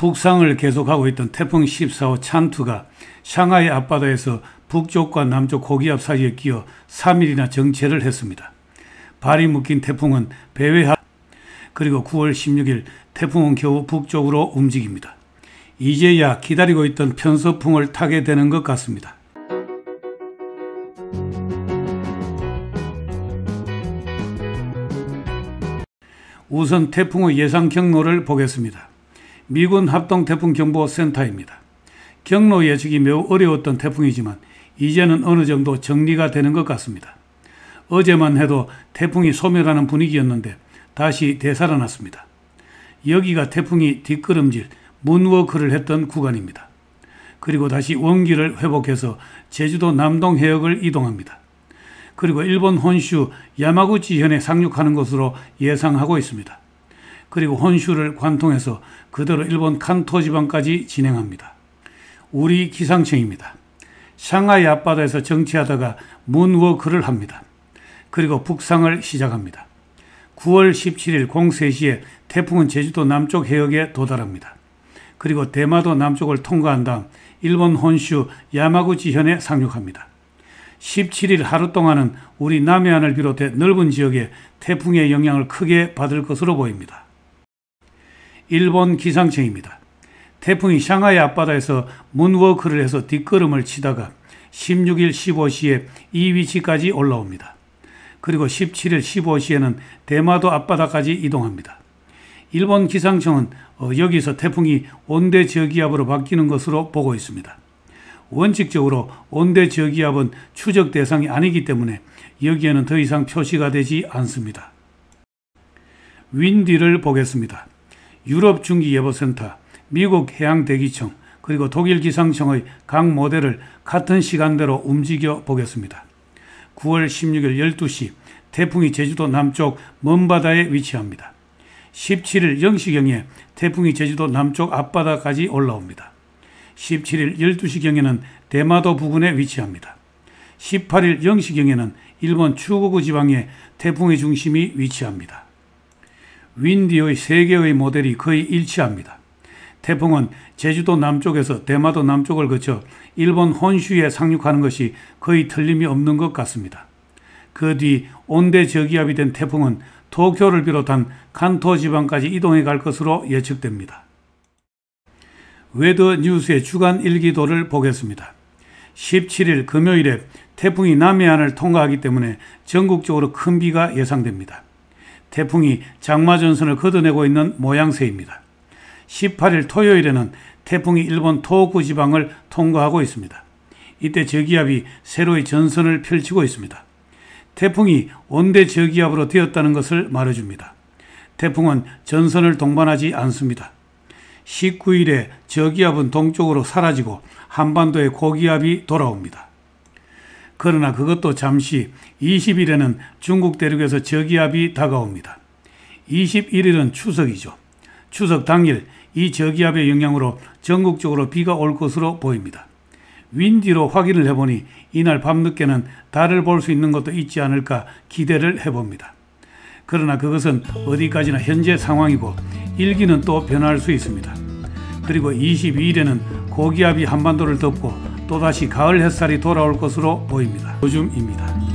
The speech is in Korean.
북상을 계속하고 있던 태풍 14호 찬투가 샹하이 앞바다에서 북쪽과 남쪽 고기압 사이에 끼어 3일이나 정체를 했습니다. 발이 묶인 태풍은 배회하 그리고 9월 16일 태풍은 겨우 북쪽으로 움직입니다. 이제야 기다리고 있던 편서풍을 타게 되는 것 같습니다. 우선 태풍의 예상 경로를 보겠습니다. 미군 합동 태풍 경보 센터입니다. 경로 예측이 매우 어려웠던 태풍이지만 이제는 어느 정도 정리가 되는 것 같습니다. 어제만 해도 태풍이 소멸하는 분위기였는데 다시 되살아났습니다. 여기가 태풍이 뒷걸음질, 문워크를 했던 구간입니다. 그리고 다시 원기를 회복해서 제주도 남동 해역을 이동합니다. 그리고 일본 혼슈 야마구치 현에 상륙하는 것으로 예상하고 있습니다. 그리고 혼슈를 관통해서 그대로 일본 칸토 지방까지 진행합니다. 우리 기상청입니다. 상하이 앞바다에서 정치하다가 문워크를 합니다. 그리고 북상을 시작합니다. 9월 17일 03시에 태풍은 제주도 남쪽 해역에 도달합니다. 그리고 대마도 남쪽을 통과한 다음 일본 혼슈 야마구치현에 상륙합니다. 17일 하루 동안은 우리 남해안을 비롯해 넓은 지역에 태풍의 영향을 크게 받을 것으로 보입니다. 일본 기상청입니다. 태풍이 샹하이 앞바다에서 문워크를 해서 뒷걸음을 치다가 16일 15시에 이 위치까지 올라옵니다. 그리고 17일 15시에는 대마도 앞바다까지 이동합니다. 일본 기상청은 어, 여기서 태풍이 온대 저기압으로 바뀌는 것으로 보고 있습니다. 원칙적으로 온대 저기압은 추적 대상이 아니기 때문에 여기에는 더 이상 표시가 되지 않습니다. 윈디를 보겠습니다. 유럽 중기 예보센터, 미국 해양대기청, 그리고 독일 기상청의 각 모델을 같은 시간대로 움직여 보겠습니다. 9월 16일 12시 태풍이 제주도 남쪽 먼바다에 위치합니다. 17일 0시경에 태풍이 제주도 남쪽 앞바다까지 올라옵니다. 17일 12시경에는 대마도 부근에 위치합니다. 18일 0시경에는 일본 추구구 지방에 태풍의 중심이 위치합니다. 윈디의 세 개의 모델이 거의 일치합니다. 태풍은 제주도 남쪽에서 대마도 남쪽을 거쳐 일본 혼슈에 상륙하는 것이 거의 틀림이 없는 것 같습니다. 그 뒤 온대 저기압이 된 태풍은 도쿄를 비롯한 간토 지방까지 이동해 갈 것으로 예측됩니다. 웨더 뉴스의 주간 일기도를 보겠습니다. 17일 금요일에 태풍이 남해안을 통과하기 때문에 전국적으로 큰 비가 예상됩니다. 태풍이 장마전선을 걷어내고 있는 모양새입니다. 18일 토요일에는 태풍이 일본 토호쿠 지방을 통과하고 있습니다. 이때 저기압이 새로의 전선을 펼치고 있습니다. 태풍이 온대 저기압으로 되었다는 것을 말해줍니다. 태풍은 전선을 동반하지 않습니다. 19일에 저기압은 동쪽으로 사라지고 한반도에 고기압이 돌아옵니다. 그러나 그것도 잠시 20일에는 중국 대륙에서 저기압이 다가옵니다. 21일은 추석이죠. 추석 당일 이 저기압의 영향으로 전국적으로 비가 올 것으로 보입니다. 윈디로 확인을 해보니 이날 밤늦게는 달을 볼 수 있는 것도 있지 않을까 기대를 해봅니다. 그러나 그것은 어디까지나 현재 상황이고 일기는 또 변할 수 있습니다. 그리고 22일에는 고기압이 한반도를 덮고 또다시 가을 햇살이 돌아올 것으로 보입니다. 요즘입니다.